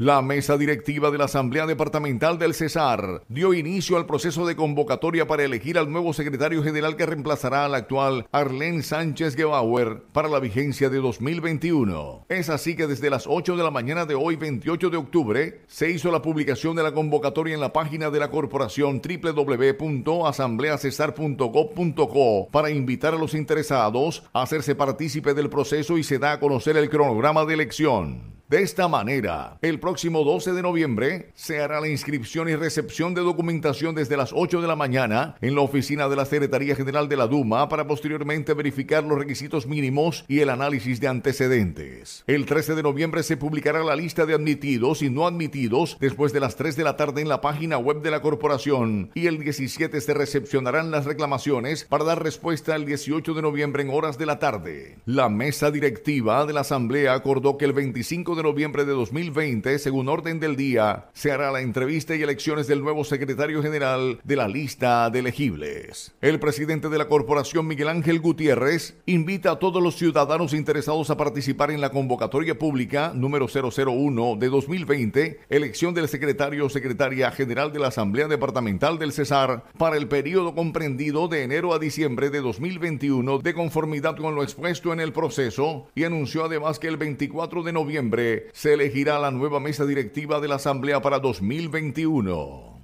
La mesa directiva de la Asamblea Departamental del Cesar dio inicio al proceso de convocatoria para elegir al nuevo secretario general que reemplazará al actual Arlén Sánchez Gebauer para la vigencia de 2021. Es así que desde las 8 de la mañana de hoy, 28 de octubre, se hizo la publicación de la convocatoria en la página de la corporación www.asambleacesar.gov.co para invitar a los interesados a hacerse partícipe del proceso y se da a conocer el cronograma de elección. De esta manera, el próximo 12 de noviembre se hará la inscripción y recepción de documentación desde las 8 de la mañana en la oficina de la Secretaría General de la Duma para posteriormente verificar los requisitos mínimos y el análisis de antecedentes. El 13 de noviembre se publicará la lista de admitidos y no admitidos después de las 3 de la tarde en la página web de la corporación y el 17 se recepcionarán las reclamaciones para dar respuesta el 18 de noviembre en horas de la tarde. La mesa directiva de la Asamblea acordó que el 25 de noviembre de 2020, según orden del día, se hará la entrevista y elecciones del nuevo secretario general de la lista de elegibles. El presidente de la corporación, Miguel Ángel Gutiérrez, invita a todos los ciudadanos interesados a participar en la convocatoria pública número 001 de 2020, elección del secretario o secretaria general de la Asamblea Departamental del Cesar para el periodo comprendido de enero a diciembre de 2021 de conformidad con lo expuesto en el proceso y anunció además que el 24 de noviembre se elegirá la nueva mesa directiva de la Asamblea para 2021.